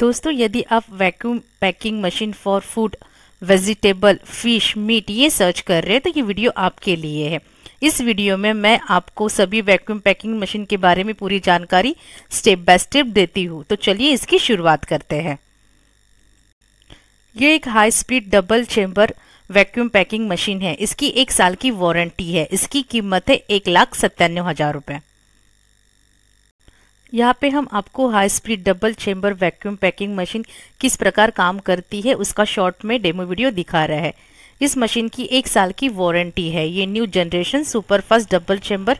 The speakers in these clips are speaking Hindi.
दोस्तों यदि आप vacuum packing machine for food vegetable fish meat ये सर्च कर रहे हैं तो ये वीडियो आपके लिए है इस वीडियो में मैं आपको सभी वैक्यूम पैकिंग मशीन के बारे में पूरी जानकारी स्टेप बाय स्टेप देती हूँ तो चलिए इसकी शुरुआत करते हैं ये एक high speed double chamber vacuum packing machine है इसकी एक साल की वारंटी है इसकी कीमत है एक लाख सत्तानवे हजार रुपये यहाँ पे हम आपको high speed double chamber vacuum packing machine किस प्रकार काम करती है उसका शॉर्ट में डेमो वीडियो दिखा रहा है इस मशीन की एक साल की वारंटी है ये new generation super fast double chamber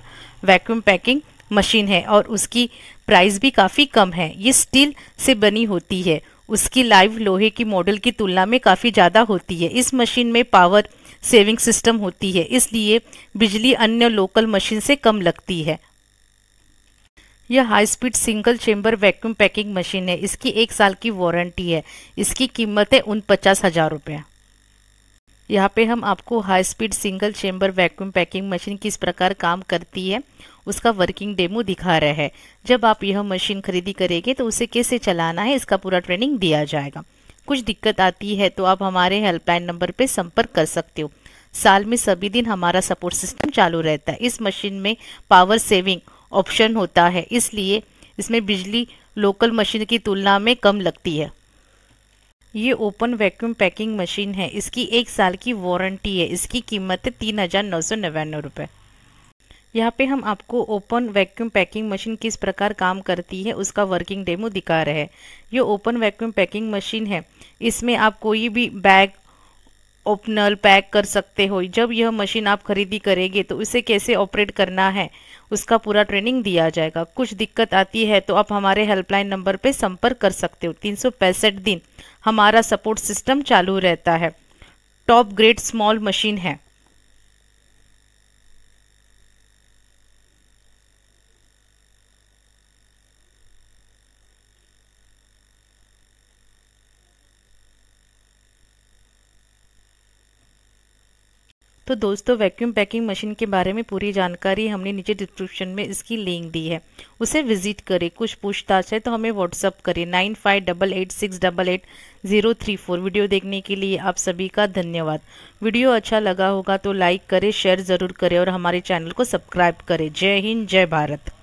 vacuum packing machine है और उसकी प्राइस भी काफ़ी कम है ये स्टील से बनी होती है उसकी लाइव लोहे की मॉडल की तुलना में काफ़ी ज़्यादा होती है इस मशीन में पावर सेविंग सिस्टम होती है इसलिए बिजली अन्य लोकल मशीन से कम लगती है यह high speed single chamber vacuum packing machine है इसकी एक साल की वारंटी है इसकी कीमत है उन पचास हज़ार रुपये यहाँ पे हम आपको high speed single chamber vacuum packing machine किस प्रकार काम करती है उसका वर्किंग डेमो दिखा रहा है जब आप यह मशीन खरीदी करेंगे तो उसे कैसे चलाना है इसका पूरा ट्रेनिंग दिया जाएगा कुछ दिक्कत आती है तो आप हमारे हेल्पलाइन नंबर पर संपर्क कर सकते हो साल में सभी दिन हमारा सपोर्ट सिस्टम चालू रहता है इस मशीन में पावर सेविंग ऑप्शन होता है इसलिए इसमें बिजली लोकल मशीन की तुलना में कम लगती है ये ओपन वैक्यूम पैकिंग मशीन है इसकी एक साल की वारंटी है इसकी कीमत है तीन हज़ार नौ सौ नवानवे रुपये यहाँ पे हम आपको ओपन वैक्यूम पैकिंग मशीन किस प्रकार काम करती है उसका वर्किंग डेमो दिखा रहे हैं ये ओपन वैक्यूम पैकिंग मशीन है इसमें आप कोई भी बैग ओपनल पैक कर सकते हो जब यह मशीन आप खरीदी करेंगे तो उसे कैसे ऑपरेट करना है उसका पूरा ट्रेनिंग दिया जाएगा कुछ दिक्कत आती है तो आप हमारे हेल्पलाइन नंबर पर संपर्क कर सकते हो तीन दिन हमारा सपोर्ट सिस्टम चालू रहता है टॉप ग्रेड स्मॉल मशीन है तो दोस्तों वैक्यूम पैकिंग मशीन के बारे में पूरी जानकारी हमने नीचे डिस्क्रिप्शन में इसकी लिंक दी है उसे विजिट करें कुछ पूछताछ है तो हमें व्हाट्सअप करें nine five double eight six double eight zero three four video देखने के लिए आप सभी का धन्यवाद वीडियो अच्छा लगा होगा तो लाइक करें शेयर ज़रूर करें और हमारे चैनल को सब्सक्राइब करें जय हिंद जय भारत